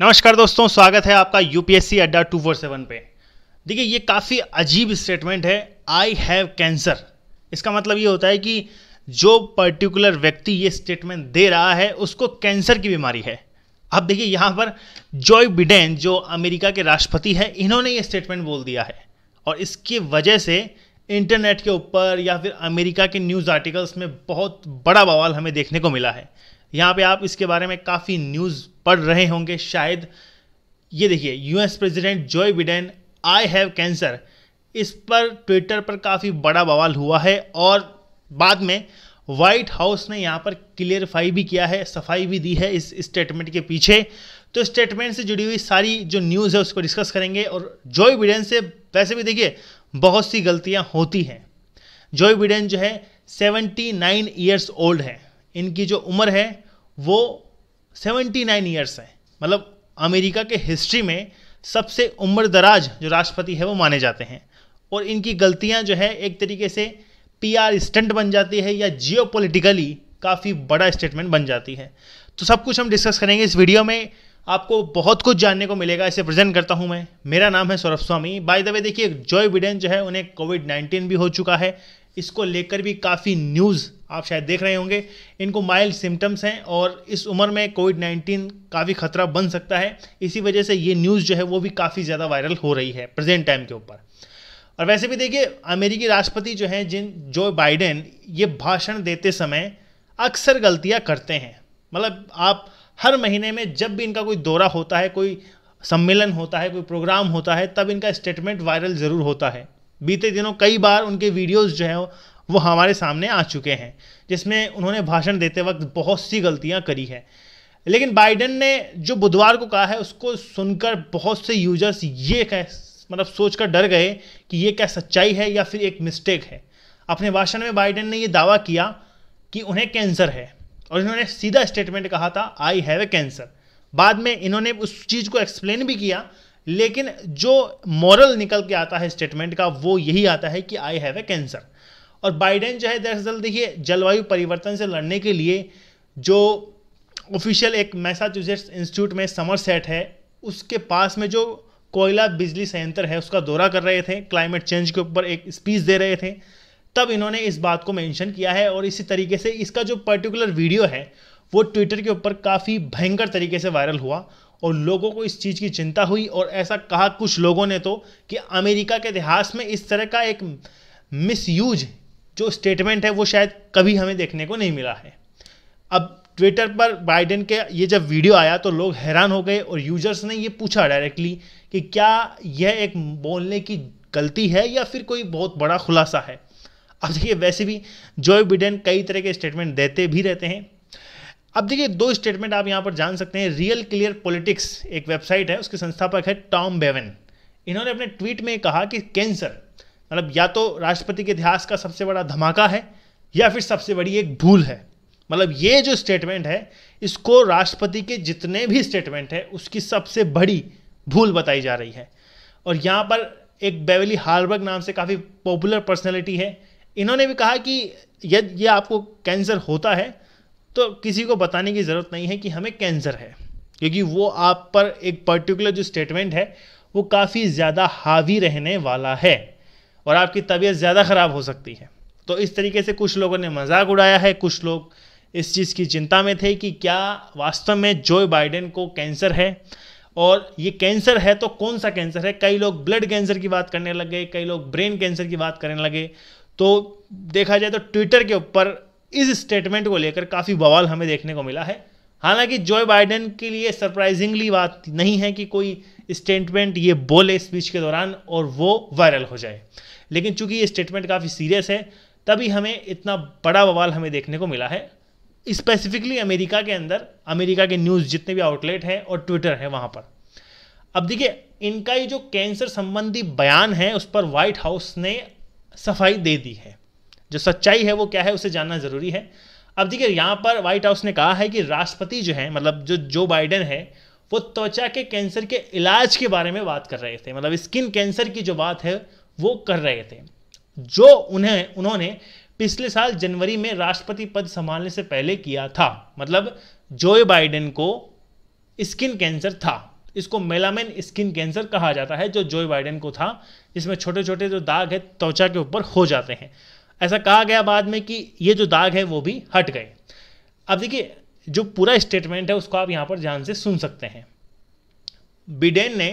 नमस्कार दोस्तों स्वागत है आपका यूपीएससी अड्डा टू फोर सेवन पे देखिए ये काफ़ी अजीब स्टेटमेंट है आई हैव कैंसर इसका मतलब ये होता है कि जो पर्टिकुलर व्यक्ति ये स्टेटमेंट दे रहा है उसको कैंसर की बीमारी है अब देखिए यहाँ पर जॉय बिडेन जो अमेरिका के राष्ट्रपति है इन्होंने ये स्टेटमेंट बोल दिया है और इसकी वजह से इंटरनेट के ऊपर या फिर अमेरिका के न्यूज़ आर्टिकल्स में बहुत बड़ा बवाल हमें देखने को मिला है यहाँ पे आप इसके बारे में काफ़ी न्यूज़ पढ़ रहे होंगे शायद ये देखिए US president Joe Biden I have cancer इस पर ट्विटर पर काफ़ी बड़ा बवाल हुआ है और बाद में व्हाइट हाउस ने यहाँ पर क्लियरफाई भी किया है सफाई भी दी है इस स्टेटमेंट के पीछे तो स्टेटमेंट से जुड़ी हुई सारी जो न्यूज़ है उसको डिस्कस करेंगे और जोई बिडेन से वैसे भी देखिए बहुत सी गलतियाँ होती हैं जोई बिडेन जो है 79 नाइन ईयर्स ओल्ड हैं इनकी जो उम्र है वो सेवेंटी नाइन ईयर्स हैं मतलब अमेरिका के हिस्ट्री में सबसे उम्र दराज जो राष्ट्रपति है वो माने जाते हैं और इनकी गलतियां जो है एक तरीके से पीआर स्टंट बन जाती है या जियो काफ़ी बड़ा स्टेटमेंट बन जाती है तो सब कुछ हम डिस्कस करेंगे इस वीडियो में आपको बहुत कुछ जानने को मिलेगा इसे प्रेजेंट करता हूं मैं मेरा नाम है Saurabh Swami by the way देखिए जॉय बिडेन जो है उन्हें कोविड नाइन्टीन भी हो चुका है इसको लेकर भी काफ़ी न्यूज़ आप शायद देख रहे होंगे इनको माइल्ड सिम्टम्स हैं और इस उम्र में कोविड नाइन्टीन काफ़ी खतरा बन सकता है इसी वजह से ये न्यूज़ जो है वो भी काफ़ी ज़्यादा वायरल हो रही है प्रेजेंट टाइम के ऊपर और वैसे भी देखिए अमेरिकी राष्ट्रपति जो हैं जिन जो बाइडेन ये भाषण देते समय अक्सर गलतियाँ करते हैं मतलब आप हर महीने में जब भी इनका कोई दौरा होता है कोई सम्मेलन होता है कोई प्रोग्राम होता है तब इनका स्टेटमेंट वायरल ज़रूर होता है बीते दिनों कई बार उनके वीडियोस जो हैं वो हमारे सामने आ चुके हैं जिसमें उन्होंने भाषण देते वक्त बहुत सी गलतियां करी है लेकिन बाइडन ने जो बुधवार को कहा है उसको सुनकर बहुत से यूजर्स ये कह मतलब सोचकर डर गए कि ये क्या सच्चाई है या फिर एक मिस्टेक है अपने भाषण में बाइडन ने ये दावा किया कि उन्हें कैंसर है और इन्होंने सीधा स्टेटमेंट कहा था आई हैव ए कैंसर बाद में इन्होंने उस चीज़ को एक्सप्लेन भी किया लेकिन जो मॉरल निकल के आता है स्टेटमेंट का वो यही आता है कि आई हैव ए कैंसर और बाइडेन जो है दरअसल देखिए जलवायु परिवर्तन से लड़ने के लिए जो ऑफिशियल एक मैसाचुसेट्स इंस्टीट्यूट में समर सेट है उसके पास में जो कोयला बिजली संयंत्र है उसका दौरा कर रहे थे क्लाइमेट चेंज के ऊपर एक स्पीच दे रहे थे तब इन्होंने इस बात को मेंशन किया है और इसी तरीके से इसका जो पर्टिकुलर वीडियो है वो ट्विटर के ऊपर काफ़ी भयंकर तरीके से वायरल हुआ और लोगों को इस चीज़ की चिंता हुई और ऐसा कहा कुछ लोगों ने तो कि अमेरिका के इतिहास में इस तरह का एक मिसयूज जो स्टेटमेंट है वो शायद कभी हमें देखने को नहीं मिला है अब ट्विटर पर बाइडेन के ये जब वीडियो आया तो लोग हैरान हो गए और यूजर्स ने ये पूछा डायरेक्टली कि क्या यह एक बोलने की गलती है या फिर कोई बहुत बड़ा खुलासा है अब देखिए वैसे भी जो बिडेन कई तरह के स्टेटमेंट देते भी रहते हैं अब देखिए दो स्टेटमेंट आप यहाँ पर जान सकते हैं रियल क्लियर पॉलिटिक्स एक वेबसाइट है उसके संस्थापक है टॉम बेवन इन्होंने अपने ट्वीट में कहा कि कैंसर मतलब या तो राष्ट्रपति के इतिहास का सबसे बड़ा धमाका है या फिर सबसे बड़ी एक भूल है मतलब ये जो स्टेटमेंट है इसको राष्ट्रपति के जितने भी स्टेटमेंट है उसकी सबसे बड़ी भूल बताई जा रही है और यहाँ पर एक बेवली हार्बर्ग नाम से काफ़ी पॉपुलर पर्सनैलिटी है इन्होंने भी कहा कि यदि ये आपको कैंसर होता है तो किसी को बताने की ज़रूरत नहीं है कि हमें कैंसर है क्योंकि वो आप पर एक पर्टिकुलर जो स्टेटमेंट है वो काफ़ी ज़्यादा हावी रहने वाला है और आपकी तबीयत ज़्यादा ख़राब हो सकती है तो इस तरीके से कुछ लोगों ने मजाक उड़ाया है कुछ लोग इस चीज़ की चिंता में थे कि क्या वास्तव में जो बाइडेन को कैंसर है और ये कैंसर है तो कौन सा कैंसर है कई लोग ब्लड कैंसर की बात करने लगे कई लोग ब्रेन कैंसर की बात करने लगे तो देखा जाए तो ट्विटर के ऊपर इस स्टेटमेंट को लेकर काफ़ी बवाल हमें देखने को मिला है हालांकि जो बाइडेन के लिए सरप्राइजिंगली बात नहीं है कि कोई स्टेटमेंट ये बोले स्पीच के दौरान और वो वायरल हो जाए लेकिन चूंकि ये स्टेटमेंट काफ़ी सीरियस है तभी हमें इतना बड़ा बवाल हमें देखने को मिला है स्पेसिफिकली अमेरिका के अंदर अमेरिका के न्यूज़ जितने भी आउटलेट हैं और ट्विटर है वहाँ पर अब देखिए इनका ये जो कैंसर संबंधी बयान है उस पर व्हाइट हाउस ने सफाई दे दी है जो सच्चाई है वो क्या है उसे जानना ज़रूरी है अब देखिए यहाँ पर व्हाइट हाउस ने कहा है कि राष्ट्रपति जो है मतलब जो जो बाइडेन है वो त्वचा के कैंसर के इलाज के बारे में बात कर रहे थे मतलब स्किन कैंसर की जो बात है वो कर रहे थे जो उन्हें उन्होंने पिछले साल जनवरी में राष्ट्रपति पद संभालने से पहले किया था मतलब जो बाइडेन को स्किन कैंसर था इसको मेलामेन स्किन कैंसर कहा जाता है जो जो बाइडेन को था इसमें छोटे छोटे जो दाग है त्वचा के ऊपर हो जाते हैं ऐसा कहा गया बाद में कि ये जो दाग है वो भी हट गए अब देखिए जो पूरा स्टेटमेंट है उसको आप यहाँ पर ध्यान से सुन सकते हैं बिडेन ने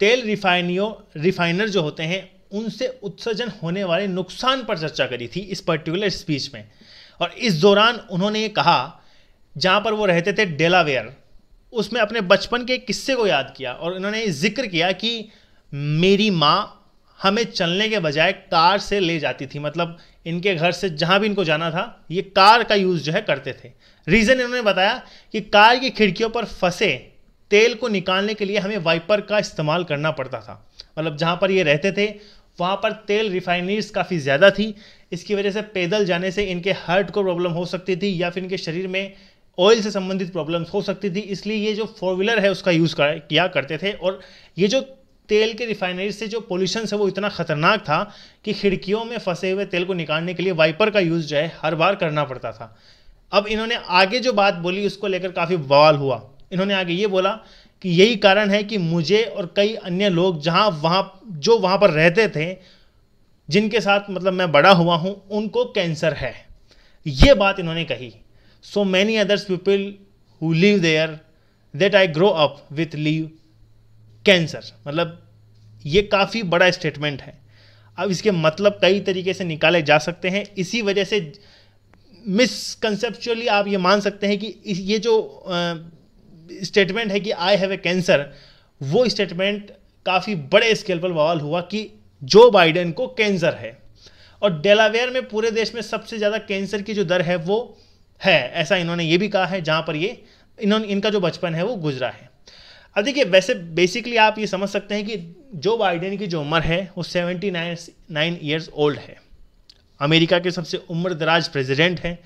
तेल रिफाइनियो रिफाइनर जो होते हैं उनसे उत्सर्जन होने वाले नुकसान पर चर्चा करी थी इस पर्टिकुलर स्पीच में और इस दौरान उन्होंने ये कहा जहाँ पर वो रहते थे डेलावेयर उसमें अपने बचपन के किस्से को याद किया और उन्होंने जिक्र किया कि मेरी माँ हमें चलने के बजाय कार से ले जाती थी मतलब इनके घर से जहाँ भी इनको जाना था ये कार का यूज़ जो है करते थे रीज़न इन्होंने बताया कि कार की खिड़कियों पर फंसे तेल को निकालने के लिए हमें वाइपर का इस्तेमाल करना पड़ता था मतलब जहाँ पर ये रहते थे वहाँ पर तेल रिफाइनरीज काफ़ी ज़्यादा थी इसकी वजह से पैदल जाने से इनके हार्ट को प्रॉब्लम हो सकती थी या फिर इनके शरीर में ऑयल से संबंधित प्रॉब्लम्स हो सकती थी इसलिए ये जो फोर व्हीलर है उसका यूज़ किया करते थे और ये जो तेल के रिफाइनरी से जो पोल्यूशन है वो इतना खतरनाक था कि खिड़कियों में फंसे हुए तेल को निकालने के लिए वाइपर का यूज़ जो है हर बार करना पड़ता था अब इन्होंने आगे जो बात बोली उसको लेकर काफ़ी बवाल हुआ इन्होंने आगे ये बोला कि यही कारण है कि मुझे और कई अन्य लोग जहाँ वहाँ जो वहाँ पर रहते थे जिनके साथ मतलब मैं बड़ा हुआ हूँ उनको कैंसर है ये बात इन्होंने कही so many others people who live there that I grow up with live cancer मतलब ये काफ़ी बड़ा स्टेटमेंट है अब इसके मतलब कई तरीके से निकाले जा सकते हैं इसी वजह से मिसकंसेप्चुअली आप ये मान सकते हैं कि ये जो स्टेटमेंट है कि आई हैव ए कैंसर वो स्टेटमेंट काफ़ी बड़े स्केल पर बवाल हुआ कि जो बाइडेन को कैंसर है और डेलावेयर में पूरे देश में सबसे ज़्यादा कैंसर की जो दर है वो है ऐसा इन्होंने ये भी कहा है जहाँ पर ये इन्होंने इनका जो बचपन है वो गुजरा है अब देखिए वैसे बेसिकली आप ये समझ सकते हैं कि जो बाइडेन की जो उम्र है वो seventy nine nine years old है अमेरिका के सबसे उम्र दराज प्रेजिडेंट हैं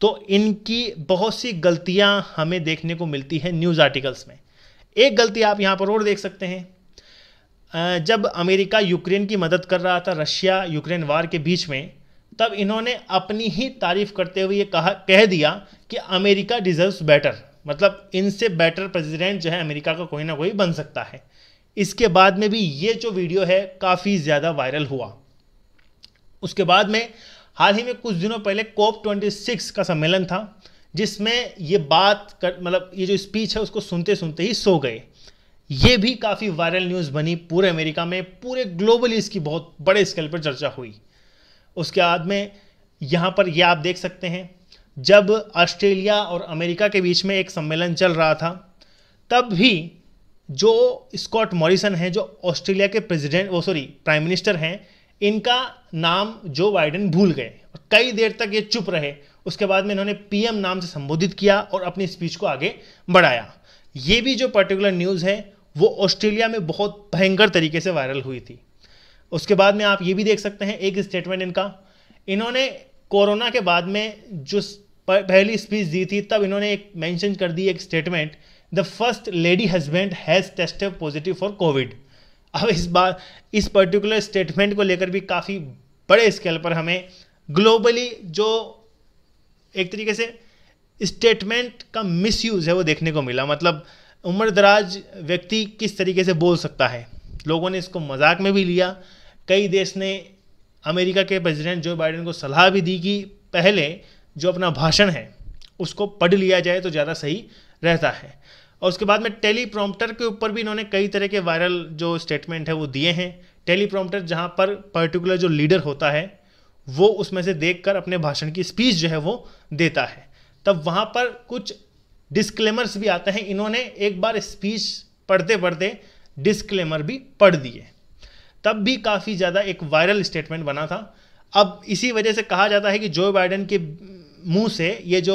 तो इनकी बहुत सी गलतियां हमें देखने को मिलती हैं न्यूज़ आर्टिकल्स में एक गलती आप यहाँ पर और देख सकते हैं जब अमेरिका यूक्रेन की मदद कर रहा था रशिया यूक्रेन वार के बीच में तब इन्होंने अपनी ही तारीफ करते हुए ये कहा कह दिया कि अमेरिका डिजर्व्स बेटर मतलब इनसे बेटर प्रेसिडेंट जो है अमेरिका का कोई ना कोई बन सकता है इसके बाद में भी ये जो वीडियो है काफ़ी ज़्यादा वायरल हुआ उसके बाद में हाल ही में कुछ दिनों पहले कोप 26 का सम्मेलन था जिसमें ये बात कर मतलब ये जो स्पीच है उसको सुनते सुनते ही सो गए ये भी काफ़ी वायरल न्यूज़ बनी पूरे अमेरिका में पूरे ग्लोबली इसकी बहुत बड़े स्केल पर चर्चा हुई उसके बाद में यहाँ पर यह आप देख सकते हैं जब ऑस्ट्रेलिया और अमेरिका के बीच में एक सम्मेलन चल रहा था तब भी जो स्कॉट मॉरिसन हैं जो ऑस्ट्रेलिया के प्रेसिडेंट वो सॉरी प्राइम मिनिस्टर हैं इनका नाम जो बाइडेन भूल गए और कई देर तक ये चुप रहे उसके बाद में इन्होंने पीएम नाम से संबोधित किया और अपनी स्पीच को आगे बढ़ाया ये भी जो पर्टिकुलर न्यूज़ है वो ऑस्ट्रेलिया में बहुत भयंकर तरीके से वायरल हुई थी उसके बाद में आप ये भी देख सकते हैं एक स्टेटमेंट इनका इन्होंने कोरोना के बाद में जो पहली स्पीच दी थी तब इन्होंने एक मेंशन कर दी एक statement the first lady husband has tested positive for COVID अब इस बार इस पर्टिकुलर स्टेटमेंट को लेकर भी काफ़ी बड़े स्केल पर हमें ग्लोबली जो एक तरीके से स्टेटमेंट का मिसयूज़ है वो देखने को मिला मतलब उम्र दराज व्यक्ति किस तरीके से बोल सकता है लोगों ने इसको मजाक में भी लिया कई देश ने अमेरिका के प्रेसिडेंट जो बाइडेन को सलाह भी दी कि पहले जो अपना भाषण है उसको पढ़ लिया जाए तो ज़्यादा सही रहता है और उसके बाद में टेली के ऊपर भी इन्होंने कई तरह के वायरल जो स्टेटमेंट है वो दिए हैं टेली प्रॉम्प्टर जहाँ पर पर्टिकुलर जो लीडर होता है वो उसमें से देख कर अपने भाषण की स्पीच जो है वो देता है तब वहाँ पर कुछ डिस्क्लेमर्स भी आते हैं इन्होंने एक बार स्पीच पढ़ते पढ़ते डिस्क्लेमर भी पढ़ दिए तब भी काफ़ी ज़्यादा एक वायरल स्टेटमेंट बना था अब इसी वजह से कहा जाता है कि जो बाइडन के मुंह से ये जो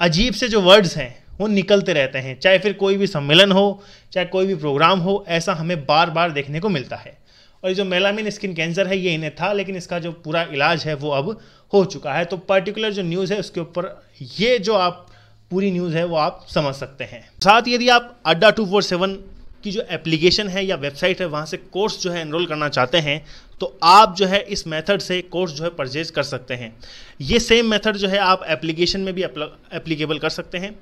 अजीब से जो वर्ड्स हैं वो निकलते रहते हैं चाहे फिर कोई भी सम्मेलन हो चाहे कोई भी प्रोग्राम हो ऐसा हमें बार बार देखने को मिलता है और ये जो मेलामिन स्किन कैंसर है ये इन्हें था लेकिन इसका जो पूरा इलाज है वो अब हो चुका है तो पर्टिकुलर जो न्यूज़ है उसके ऊपर ये जो आप पूरी न्यूज़ है वो आप समझ सकते हैं साथ यदि आप अड्डा टू फोर सेवन की जो एप्लीकेशन है या वेबसाइट है वहाँ से कोर्स जो है एनरोल करना चाहते हैं तो आप जो है इस मेथड से कोर्स जो है परचेज कर सकते हैं ये सेम मेथड जो है आप एप्लीकेशन में भी एप्लीकेबल कर सकते हैं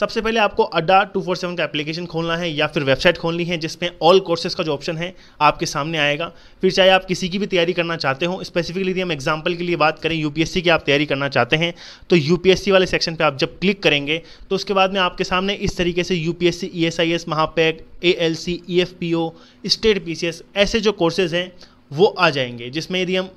सबसे पहले आपको अड्डा टू फोर सेवन का एप्लीकेशन खोलना है या फिर वेबसाइट खोलनी है जिसमें ऑल कोर्सेज का जो ऑप्शन है आपके सामने आएगा फिर चाहे आप किसी की भी तैयारी करना चाहते हो स्पेसिफिकली यदि हम एग्जाम्पल के लिए बात करें यूपीएससी की आप तैयारी करना चाहते हैं तो यूपीएससी वाले सेक्शन पर आप जब क्लिक करेंगे तो उसके बाद में आपके सामने इस तरीके से यूपीएससी ईएसआईएस महापैक पी ओ स्टेट एस ऐसे जो कोर्सेज हैं वो आ जाएंगे जिसमें यदि हम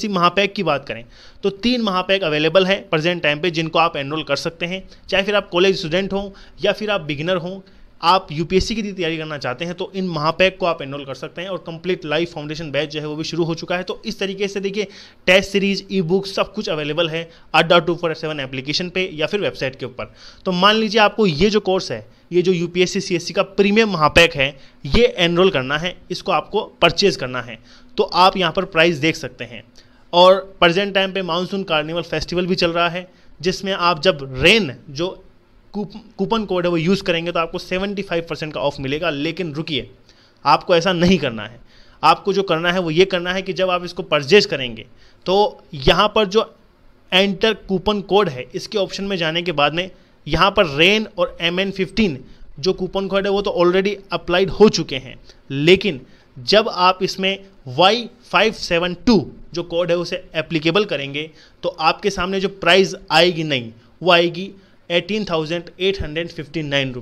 सी महापैक की बात करें तो तीन महापैक अवेलेबल हैं प्रेजेंट टाइम पे जिनको आप एनरोल कर सकते हैं चाहे फिर आप कॉलेज स्टूडेंट हों या फिर आप बिगिनर हों आप यूपीएससी की तैयारी करना चाहते हैं तो इन महापैक को आप एनरोल कर सकते हैं और कंप्लीट लाइव फाउंडेशन बैच जो है वो भी शुरू हो चुका है तो इस तरीके से देखिए टेस्ट सीरीज ई बुक सब कुछ अवेलेबल है अड्डा टू फोर सेवन एप्लीकेशन पे या फिर वेबसाइट के ऊपर तो मान लीजिए आपको ये जो कोर्स है ये जो यू पी का प्रीमियम महापैक है ये एनरोल करना है इसको आपको परचेज करना है तो आप यहाँ पर प्राइस देख सकते हैं और प्रजेंट टाइम पे मानसून कार्निवल फेस्टिवल भी चल रहा है जिसमें आप जब रेन जो कूपन कोड है वो यूज़ करेंगे तो आपको 75 परसेंट का ऑफ मिलेगा लेकिन रुकिए आपको ऐसा नहीं करना है आपको जो करना है वो ये करना है कि जब आप इसको परचेज करेंगे तो यहाँ पर जो एंटर कूपन कोड है इसके ऑप्शन में जाने के बाद में यहाँ पर रेन और एम एन फिफ्टीन जो कूपन कोड है वो तो ऑलरेडी अप्लाइड हो चुके हैं लेकिन जब आप इसमें वाई फाइव सेवन टू जो कोड है उसे एप्लीकेबल करेंगे तो आपके सामने जो प्राइस आएगी नहीं वो आएगी eighteen thousand eight hundred fifty nine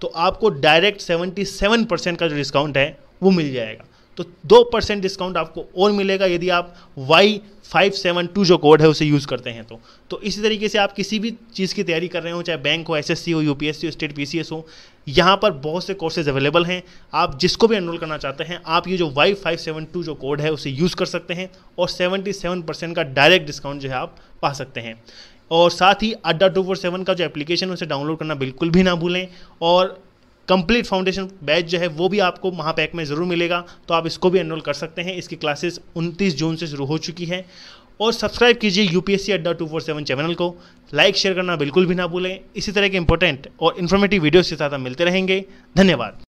तो आपको डायरेक्ट सेवेंटी सेवन परसेंट का जो डिस्काउंट है वो मिल जाएगा तो दो परसेंट डिस्काउंट आपको और मिलेगा यदि आप वाई फाइव सेवन टू जो कोड है उसे यूज़ करते हैं तो तो इसी तरीके से आप किसी भी चीज़ की तैयारी कर रहे हो चाहे बैंक हो एस हो यू हो स्टेट पी हो यहाँ पर बहुत से कोर्सेज अवेलेबल हैं आप जिसको भी एनरोल करना चाहते हैं आप ये जो वाई फाइव सेवन टू जो कोड है उसे यूज़ कर सकते हैं और सेवेंटी सेवन परसेंट का डायरेक्ट डिस्काउंट जो है आप पा सकते हैं और साथ ही अड्डा टू फोर सेवन का जो एप्लीकेशन है उसे डाउनलोड करना बिल्कुल भी ना भूलें और कंप्लीट फाउंडेशन बैच जो है वो भी आपको महापैक में ज़रूर मिलेगा तो आप इसको भी एनरोल कर सकते हैं इसकी क्लासेस 29 जून से शुरू हो चुकी है और सब्सक्राइब कीजिए यू Adda two four seven channel को लाइक शेयर करना बिल्कुल भी ना भूलें इसी तरह के इंपॉर्टेंट और इन्फॉर्मेटिव वीडियोज़ के साथ हम मिलते रहेंगे धन्यवाद